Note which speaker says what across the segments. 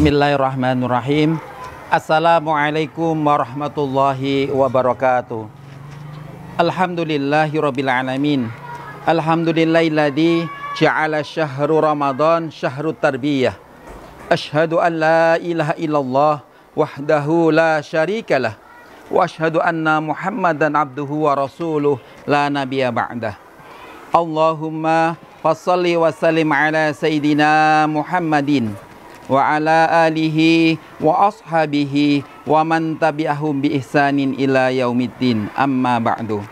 Speaker 1: Bismillahirrahmanirrahim. Assalamualaikum warahmatullahi wabarakatuh. Alhamdulillahi rabbil alamin. Alhamdulillahilladzi ja'ala syahru Ramadan syahrut tarbiyah. Ashhadu an la ilaha illallah wahdahu la syarikalah wa ashhadu anna Muhammadan abduhu wa rasuluh la nabiyya ba'dah. Allahumma fassalli wa sallim ala sayidina Muhammadin wa ala alihi wa ashabihi wa man tabi'ahum bi ihsanin ila yaumiddin amma ba'du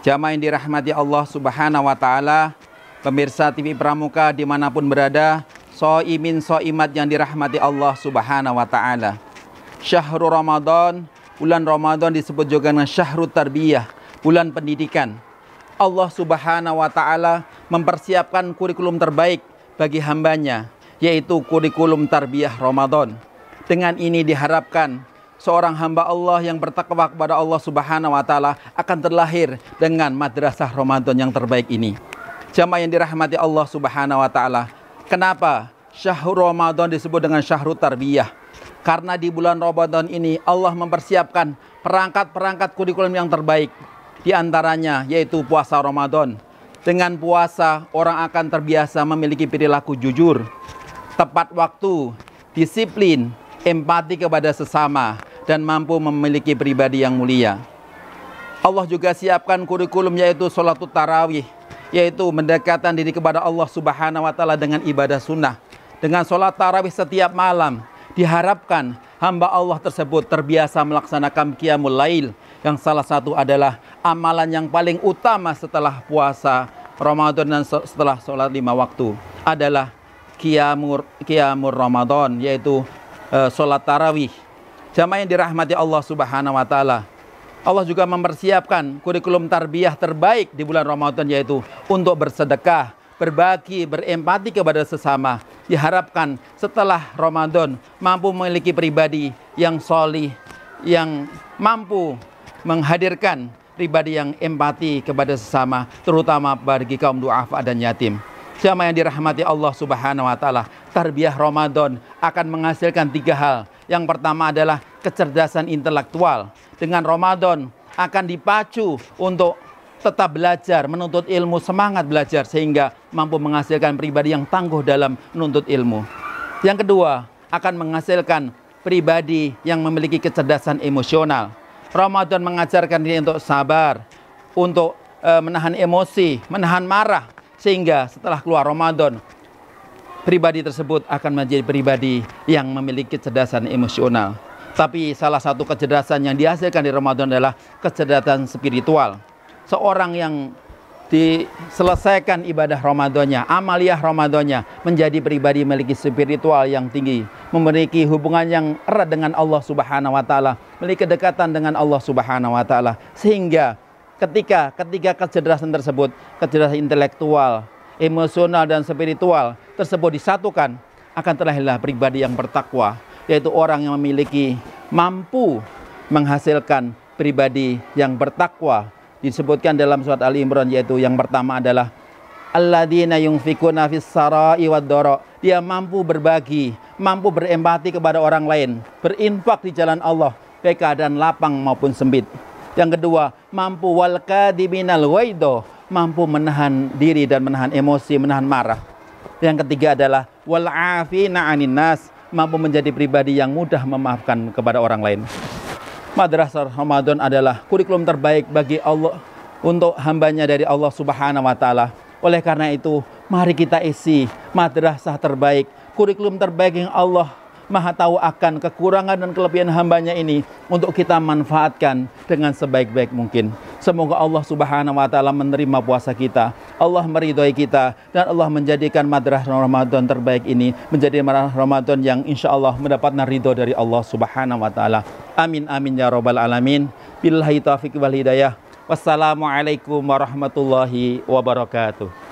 Speaker 1: Jamaah yang dirahmati Allah subhanahu wa ta'ala Pemirsa TV Pramuka dimanapun berada So'imin so'imat yang dirahmati Allah subhanahu wa ta'ala Syahrul Ramadan Bulan Ramadan disebut juga dengan Syahrul Tarbiyah Bulan pendidikan Allah subhanahu wa ta'ala mempersiapkan kurikulum terbaik bagi hambanya yaitu kurikulum tarbiyah Ramadan. Dengan ini diharapkan seorang hamba Allah yang bertakwa kepada Allah Subhanahu wa taala akan terlahir dengan madrasah Ramadan yang terbaik ini. Jamaah yang dirahmati Allah Subhanahu wa taala. Kenapa syahrul Ramadan disebut dengan syahrul tarbiyah? Karena di bulan Ramadan ini Allah mempersiapkan perangkat-perangkat kurikulum yang terbaik. Di antaranya yaitu puasa Ramadan. Dengan puasa, orang akan terbiasa memiliki perilaku jujur, tepat waktu, disiplin, empati kepada sesama, dan mampu memiliki pribadi yang mulia. Allah juga siapkan kurikulum yaitu sholat tarawih, yaitu mendekatan diri kepada Allah Subhanahu wa taala dengan ibadah sunnah. Dengan sholat tarawih setiap malam diharapkan hamba Allah tersebut terbiasa melaksanakan qiyamul lail yang salah satu adalah amalan yang paling utama setelah puasa Ramadan dan setelah sholat lima waktu adalah Qiyamur, Qiyamur Ramadan yaitu e, sholat tarawih. Jamaah yang dirahmati Allah Subhanahu wa taala. Allah juga mempersiapkan kurikulum tarbiyah terbaik di bulan Ramadan yaitu untuk bersedekah, berbagi, berempati kepada sesama. Diharapkan setelah Ramadan mampu memiliki pribadi yang solih, yang mampu menghadirkan pribadi yang empati kepada sesama, terutama bagi kaum duafa dan yatim. Siapa yang dirahmati Allah Subhanahu wa taala, tarbiyah Ramadan akan menghasilkan tiga hal. Yang pertama adalah kecerdasan intelektual. Dengan Ramadan akan dipacu untuk tetap belajar, menuntut ilmu, semangat belajar sehingga mampu menghasilkan pribadi yang tangguh dalam menuntut ilmu. Yang kedua, akan menghasilkan pribadi yang memiliki kecerdasan emosional. Ramadan mengajarkan diri untuk sabar, untuk eh, menahan emosi, menahan marah, sehingga setelah keluar Ramadan, pribadi tersebut akan menjadi pribadi yang memiliki kecerdasan emosional. Tapi salah satu kecerdasan yang dihasilkan di Ramadan adalah kecerdasan spiritual. Seorang yang diselesaikan ibadah Ramadannya, amaliah Ramadannya, menjadi pribadi memiliki spiritual yang tinggi, memiliki hubungan yang erat dengan Allah Subhanahu wa taala, memiliki kedekatan dengan Allah Subhanahu wa taala sehingga ketika ketika kecerdasan tersebut, kecerdasan intelektual, emosional dan spiritual tersebut disatukan, akan terlahirlah pribadi yang bertakwa, yaitu orang yang memiliki mampu menghasilkan pribadi yang bertakwa. Disebutkan dalam surat Ali Imran yaitu yang pertama adalah alladzina yunfikuna fis sarai wad Dia mampu berbagi, mampu berempati kepada orang lain, berinfak di jalan Allah, baik keadaan lapang maupun sempit. Yang kedua, mampu walka diminal waido, mampu menahan diri dan menahan emosi, menahan marah. Yang ketiga adalah wal nas, mampu menjadi pribadi yang mudah memaafkan kepada orang lain. Madrasah Ramadan adalah kurikulum terbaik bagi Allah untuk hambanya dari Allah Subhanahu wa taala. Oleh karena itu, mari kita isi madrasah terbaik, kurikulum terbaik yang Allah maha tahu akan kekurangan dan kelebihan hambanya ini untuk kita manfaatkan dengan sebaik-baik mungkin. Semoga Allah subhanahu wa ta'ala menerima puasa kita. Allah meridhoi kita dan Allah menjadikan madrasah Ramadan terbaik ini menjadi madrah Ramadan yang insya Allah mendapat ridho dari Allah subhanahu wa ta'ala. Amin amin ya robbal alamin. Bilahi taufiq wal hidayah. Wassalamualaikum warahmatullahi wabarakatuh.